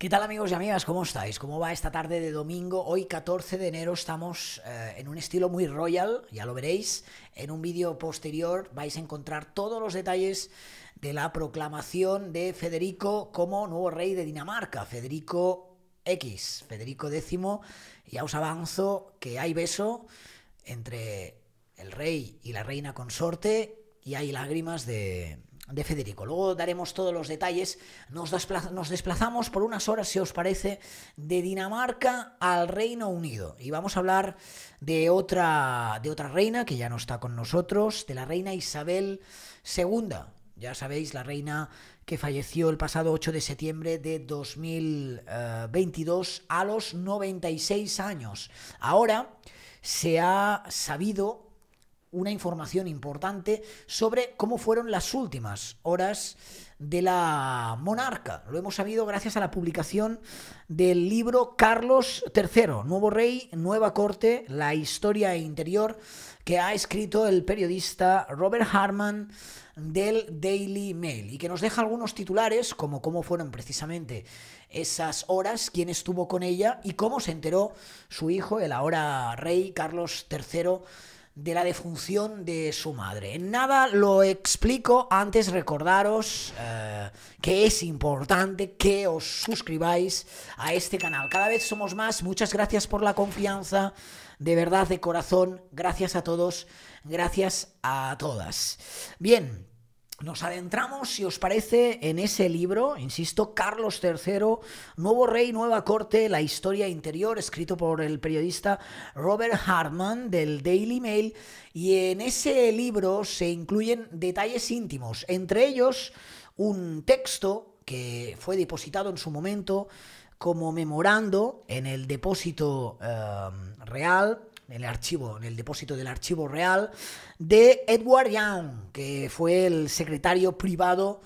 ¿Qué tal amigos y amigas? ¿Cómo estáis? ¿Cómo va esta tarde de domingo? Hoy 14 de enero estamos eh, en un estilo muy royal, ya lo veréis. En un vídeo posterior vais a encontrar todos los detalles de la proclamación de Federico como nuevo rey de Dinamarca, Federico X, Federico X. Ya os avanzo que hay beso entre el rey y la reina consorte y hay lágrimas de, de Federico. Luego daremos todos los detalles. Nos, desplazamos por unas horas, si os parece, de Dinamarca al Reino Unido. Y vamos a hablar de otra, de otra reina que ya no está con nosotros, de la reina Isabel II. Ya sabéis, la reina que falleció el pasado 8 de septiembre de 2022 eh, a los 96 años. Ahora se ha sabido una información importante sobre cómo fueron las últimas horas de la monarca. Lo hemos sabido gracias a la publicación del libro Carlos III, Nuevo Rey, Nueva Corte, la historia interior que ha escrito el periodista Robert Harman del Daily Mail y que nos deja algunos titulares como cómo fueron precisamente esas horas, quién estuvo con ella y cómo se enteró su hijo, el ahora rey Carlos III de la defunción de su madre. En nada lo explico, antes recordaros eh, que es importante que os suscribáis a este canal. Cada vez somos más, muchas gracias por la confianza, de verdad, de corazón, gracias a todos, gracias a todas. Bien, nos adentramos, si os parece, en ese libro, insisto, Carlos III, Nuevo Rey, Nueva Corte, la historia interior, escrito por el periodista Robert Hartman del Daily Mail. Y en ese libro se incluyen detalles íntimos, entre ellos un texto que fue depositado en su momento como memorando en el depósito eh, real en el archivo, en el depósito del archivo real, de Edward Young, que fue el secretario privado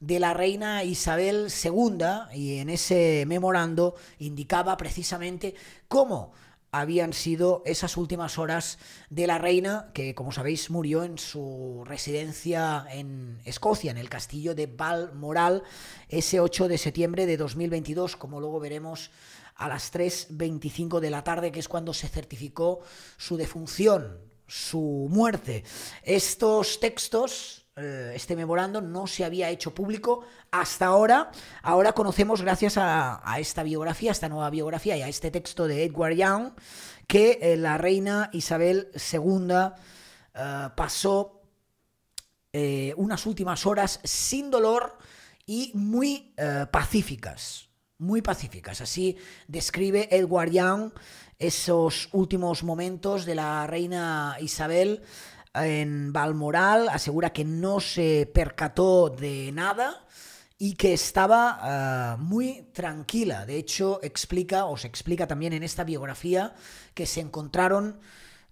de la reina Isabel II, y en ese memorando indicaba precisamente cómo habían sido esas últimas horas de la reina, que como sabéis murió en su residencia en Escocia, en el castillo de Balmoral, ese 8 de septiembre de 2022, como luego veremos a las 3.25 de la tarde, que es cuando se certificó su defunción, su muerte. Estos textos este memorando no se había hecho público hasta ahora. Ahora conocemos, gracias a, esta biografía, esta nueva biografía y a este texto de Edward Young, que eh, la reina Isabel II eh, pasó unas últimas horas sin dolor y muy pacíficas. Muy pacíficas. Así describe Edward Young esos últimos momentos de la reina Isabel en Balmoral, asegura que no se percató de nada y que estaba ah, muy tranquila. De hecho, explica, o se explica también en esta biografía, que se encontraron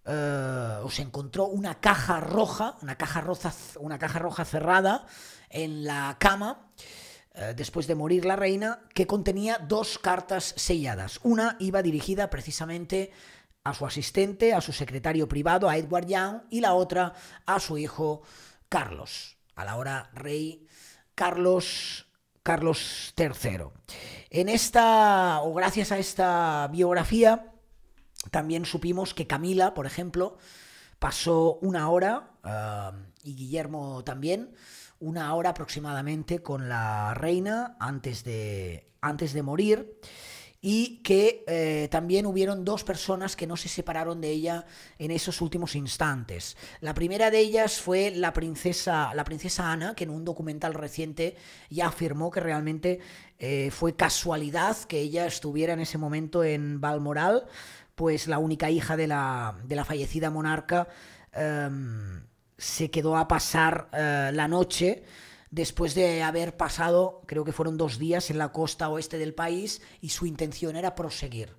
ah, o se encontró una caja roja, una caja roja, una caja roja cerrada en la cama ah, después de morir la reina, que contenía dos cartas selladas. Una iba dirigida precisamente a su asistente, a su secretario privado, a Edward Young, y la otra a su hijo Carlos, a la hora rey Carlos Carlos III. En esta o gracias a esta biografía también supimos que Camila, por ejemplo, pasó una hora ah, y Guillermo también una hora aproximadamente con la reina antes de antes de morir y que eh, también hubieron dos personas que no se separaron de ella en esos últimos instantes. La primera de ellas fue la princesa, la princesa Ana, que en un documental reciente ya afirmó que realmente eh, fue casualidad que ella estuviera en ese momento en Balmoral, pues la única hija de la, de la fallecida monarca em, se quedó a pasar eh, la noche después de haber pasado, creo que fueron dos días en la costa oeste del país y su intención era proseguir,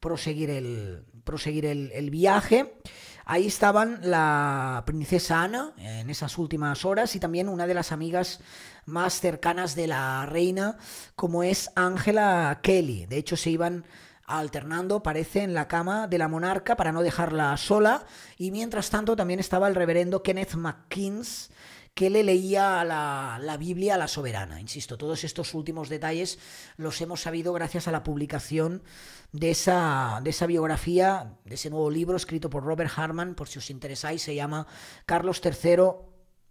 proseguir el, proseguir el, viaje. Ahí estaban la princesa Ana en esas últimas horas y también una de las amigas más cercanas de la reina, como es Angela Kelly. De hecho, se iban alternando, parece, en la cama de la monarca para no dejarla sola. Y mientras tanto también estaba el reverendo Kenneth McKeans, que le leía la, Biblia a la soberana. Insisto, todos estos últimos detalles los hemos sabido gracias a la publicación de esa, de esa biografía, de ese nuevo libro escrito por Robert Harman, por si os interesáis, se llama Carlos III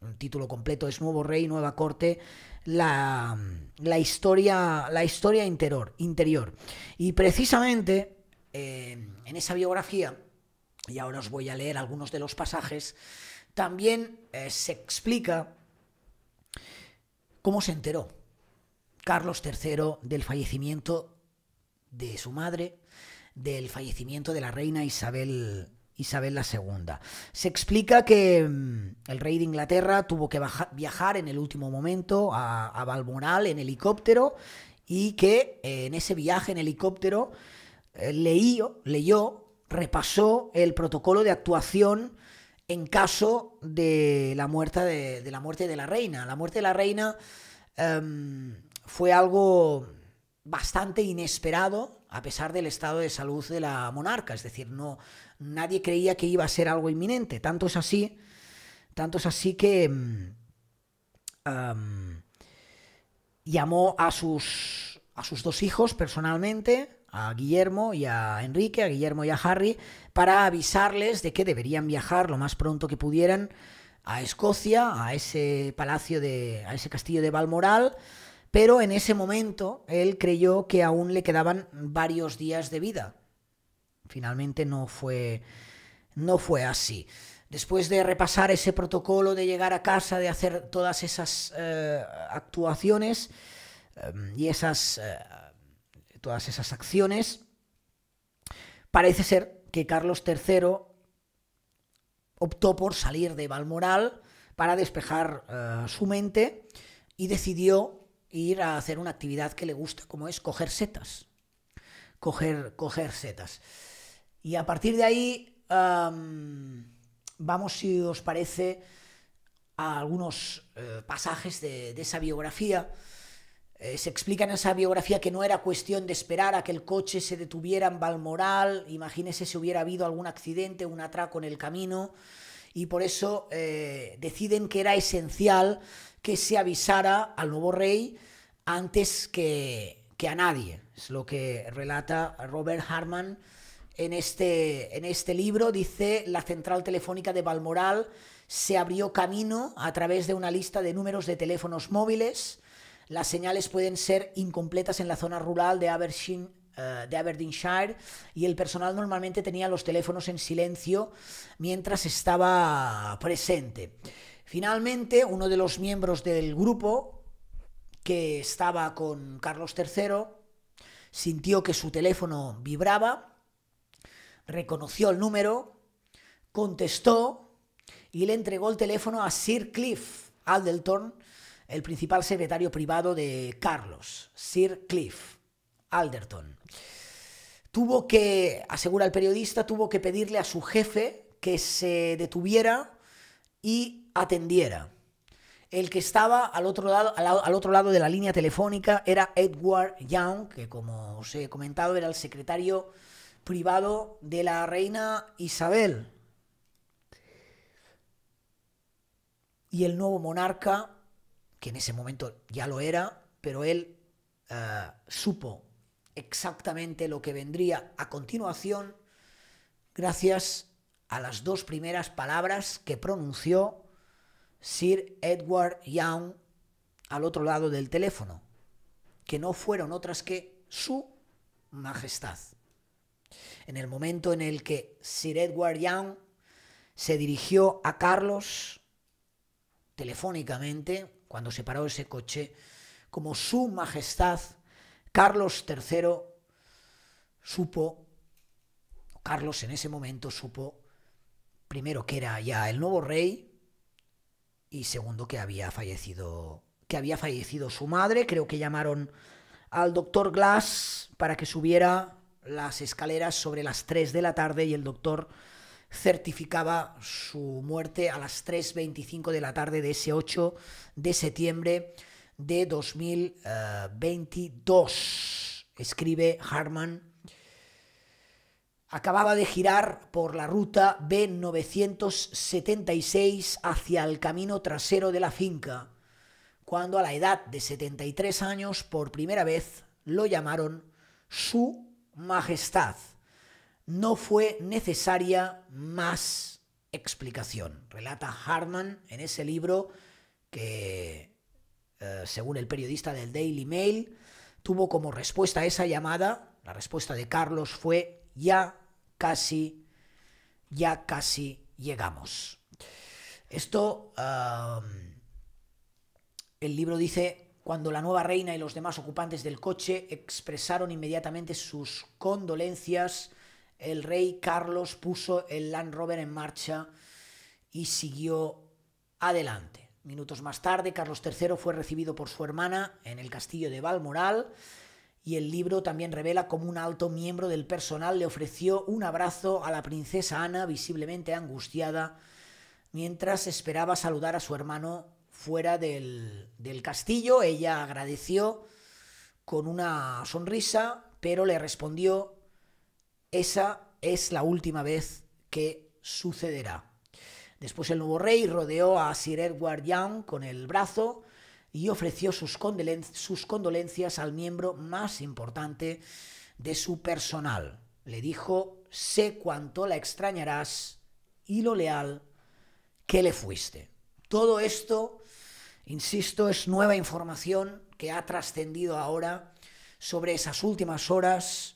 un título completo es Nuevo Rey, Nueva Corte, la, historia, la historia interior, interior. Y precisamente eh, en esa biografía, y ahora os voy a leer algunos de los pasajes, también eh, se explica cómo se enteró Carlos III del fallecimiento de su madre, del fallecimiento de la reina Isabel, Isabel II. Se explica que mm, el rey de Inglaterra tuvo que viajar en el último momento a, a, Balmoral en helicóptero y que eh, en ese viaje en helicóptero eh, leyó leyó, repasó el protocolo de actuación en caso de la muerte de, la, muerte de la reina. La muerte de la reina em, fue algo bastante inesperado a pesar del estado de salud de la monarca, es decir, no nadie creía que iba a ser algo inminente, tanto es así, tanto es así que em, em, llamó a sus a sus dos hijos personalmente a Guillermo y a Enrique, a Guillermo y a Harry, para avisarles de que deberían viajar lo más pronto que pudieran a Escocia, a ese palacio de, a ese castillo de Balmoral, pero en ese momento él creyó que aún le quedaban varios días de vida. Finalmente no fue, no fue así. Después de repasar ese protocolo, de llegar a casa, de hacer todas esas eh, actuaciones em, y esas eh, todas esas acciones, parece ser que Carlos III optó por salir de Balmoral para despejar eh, su mente y decidió ir a hacer una actividad que le gusta, como es coger setas. Coger, setas. Y a partir de ahí, vamos, si os parece, a algunos eh, pasajes de esa biografía eh, se explica en esa biografía que no era cuestión de esperar a que el coche se detuviera en Balmoral, imagínese si hubiera habido algún accidente, un atraco en el camino, y por eso eh, deciden que era esencial que se avisara al nuevo rey antes que, a nadie. Es lo que relata Robert Harman en este, en este libro. Dice, la central telefónica de Balmoral se abrió camino a través de una lista de números de teléfonos móviles las señales pueden ser incompletas en la zona rural de eh, de Aberdeenshire y el personal normalmente tenía los teléfonos en silencio mientras estaba presente. Finalmente, uno de los miembros del grupo que estaba con Carlos III sintió que su teléfono vibraba, reconoció el número, contestó y le entregó el teléfono a Sir Cliff Aldelton, el principal secretario privado de Carlos, Sir Cliff Alderton. Tuvo que, asegura el periodista, tuvo que pedirle a su jefe que se detuviera y atendiera. El que estaba al otro, lado, al otro lado de la línea telefónica era Edward Young, que como os he comentado era el secretario privado de la reina Isabel. Y el nuevo monarca que en ese momento ya lo era, pero él eh, supo exactamente lo que vendría a continuación gracias a las dos primeras palabras que pronunció Sir Edward Young al otro lado del teléfono, que no fueron otras que su majestad. En el momento en el que Sir Edward Young se dirigió a Carlos telefónicamente, cuando se paró ese coche, como Su Majestad Carlos III supo, Carlos en ese momento supo, primero que era ya el nuevo rey y segundo que había fallecido, que había fallecido su madre. Creo que llamaron al doctor Glass para que subiera las escaleras sobre las 3 de la tarde y el doctor certificaba su muerte a las 3.25 de la tarde de ese 8 de septiembre de 2022. Eh, escribe Harman. Acababa de girar por la ruta B976 hacia el camino trasero de la finca, cuando a la edad de 73 años por primera vez lo llamaron Su Majestad no fue necesaria más explicación. Relata Hartman en ese libro que, eh, según el periodista del Daily Mail, tuvo como respuesta a esa llamada, la respuesta de Carlos fue ya casi, ya casi llegamos. Esto, el libro dice, cuando la nueva reina y los demás ocupantes del coche expresaron inmediatamente sus condolencias, el rey Carlos puso el Land Rover en marcha y siguió adelante. Minutos más tarde, Carlos III fue recibido por su hermana en el castillo de Balmoral y el libro también revela cómo un alto miembro del personal le ofreció un abrazo a la princesa Ana, visiblemente angustiada, mientras esperaba saludar a su hermano fuera del, del castillo. Ella agradeció con una sonrisa, pero le respondió esa es la última vez que sucederá. Después el nuevo rey rodeó a Sir Edward Young con el brazo y ofreció sus, sus condolencias al miembro más importante de su personal. Le dijo, sé cuánto la extrañarás y lo leal que le fuiste. Todo esto, insisto, es nueva información que ha trascendido ahora sobre esas últimas horas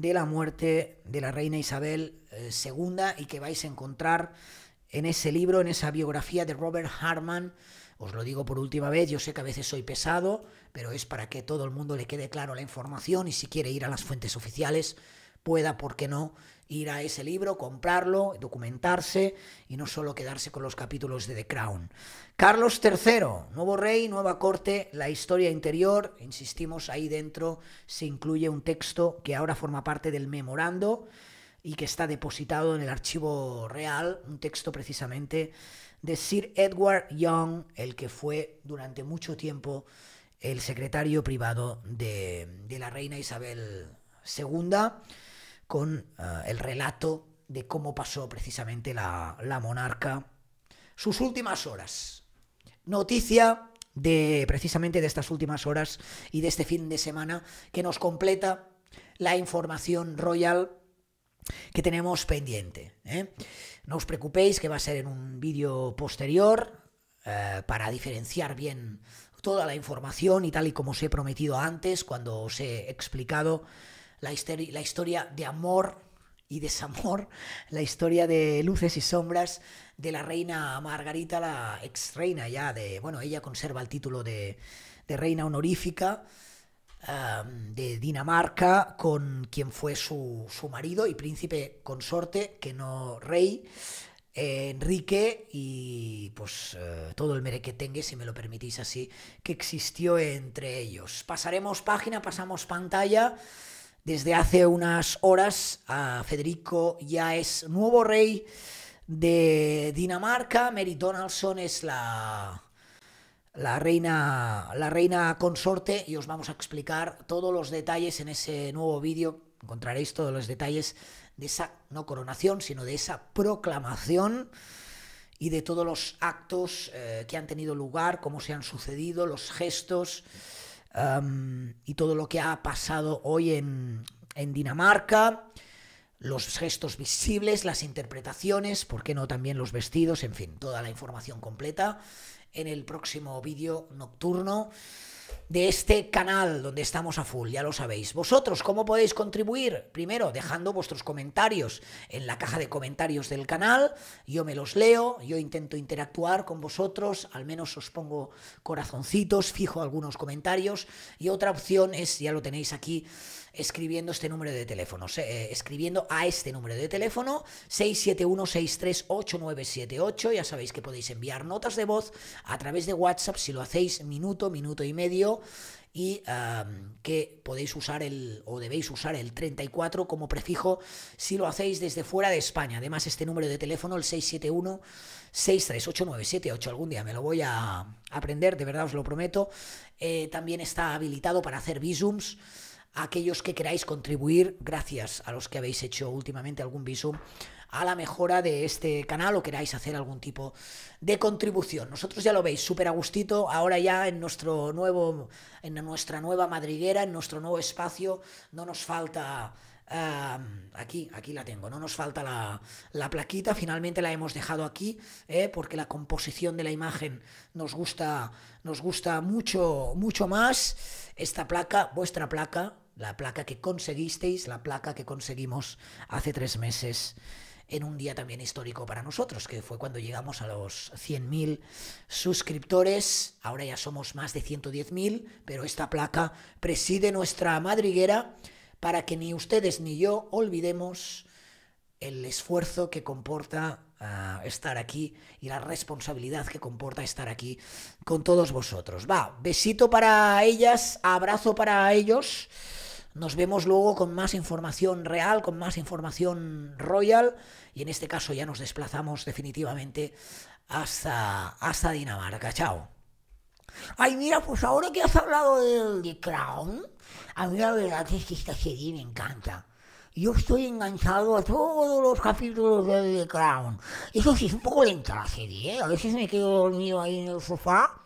de la muerte de la reina Isabel II eh, y que vais a encontrar en ese libro, en esa biografía de Robert Harman. Os lo digo por última vez, yo sé que a veces soy pesado, pero es para que todo el mundo le quede claro la información y si quiere ir a las fuentes oficiales, pueda, ¿por qué no?, ir a ese libro, comprarlo, documentarse y no solo quedarse con los capítulos de The Crown. Carlos III, nuevo rey, nueva corte, la historia interior, insistimos, ahí dentro se incluye un texto que ahora forma parte del memorando y que está depositado en el archivo real, un texto precisamente de Sir Edward Young, el que fue durante mucho tiempo el secretario privado de, de la reina Isabel II con eh, el relato de cómo pasó precisamente la, monarca sus últimas horas. Noticia de precisamente de estas últimas horas y de este fin de semana que nos completa la información royal que tenemos pendiente. ¿eh? No os preocupéis que va a ser en un vídeo posterior eh, para diferenciar bien toda la información y tal y como os he prometido antes cuando os he explicado la, historia de amor y desamor, la historia de luces y sombras de la reina Margarita, la ex reina ya de, bueno, ella conserva el título de, reina honorífica de Dinamarca, con quien fue su, marido y príncipe consorte, que no rey, eh, Enrique, y pues eh, todo el que tenga si me lo permitís así, que existió entre ellos. Pasaremos página, pasamos pantalla desde hace unas horas Federico ya es nuevo rey de Dinamarca. Mary Donaldson es la, la, reina, la reina consorte y os vamos a explicar todos los detalles en ese nuevo vídeo. Encontraréis todos los detalles de esa, no coronación, sino de esa proclamación y de todos los actos eh, que han tenido lugar, cómo se han sucedido, los gestos y todo lo que ha pasado hoy en, en Dinamarca, los gestos visibles, las interpretaciones, por qué no también los vestidos, en fin, toda la información completa en el próximo vídeo nocturno de este canal donde estamos a full, ya lo sabéis. Vosotros, ¿cómo podéis contribuir? Primero, dejando vuestros comentarios en la caja de comentarios del canal, yo me los leo, yo intento interactuar con vosotros, al menos os pongo corazoncitos, fijo algunos comentarios, y otra opción es, ya lo tenéis aquí, escribiendo este número de teléfono, eh, escribiendo a este número de teléfono 671-638978, ya sabéis que podéis enviar notas de voz a través de WhatsApp si lo hacéis minuto, minuto y medio y que podéis usar el o debéis usar el 34 como prefijo si lo hacéis desde fuera de España. Además, este número de teléfono, el 671 638978, algún día me lo voy a aprender, de verdad os lo prometo. Eh, también está habilitado para hacer visums aquellos que queráis contribuir, gracias a los que habéis hecho últimamente algún visum, a la mejora de este canal o queráis hacer algún tipo de contribución. Nosotros ya lo veis, súper a gustito, ahora ya en, nuestro nuevo, en nuestra nueva madriguera, en nuestro nuevo espacio, no nos falta aquí, aquí la tengo, no nos falta la, plaquita, finalmente la hemos dejado aquí, ¿eh? porque la composición de la imagen nos gusta, nos gusta mucho, mucho más. Esta placa, vuestra placa, la placa que conseguisteis, la placa que conseguimos hace tres meses en un día también histórico para nosotros, que fue cuando llegamos a los 100.000 suscriptores. Ahora ya somos más de 110.000, pero esta placa preside nuestra madriguera para que ni ustedes ni yo olvidemos el esfuerzo que comporta ah, estar aquí y la responsabilidad que comporta estar aquí con todos vosotros. Va, besito para ellas, abrazo para ellos. Nos vemos luego con más información real, con más información royal y en este caso ya nos desplazamos definitivamente hasta, hasta Dinamarca. Chao. Ay, mira, pues ahora que has hablado del de Crown, a mí la verdad es que esta serie me encanta. Yo estoy enganchado a todos los capítulos de The Crown. Eso sí, es un poco lenta la serie, ¿eh? A veces me quedo dormido ahí en el sofá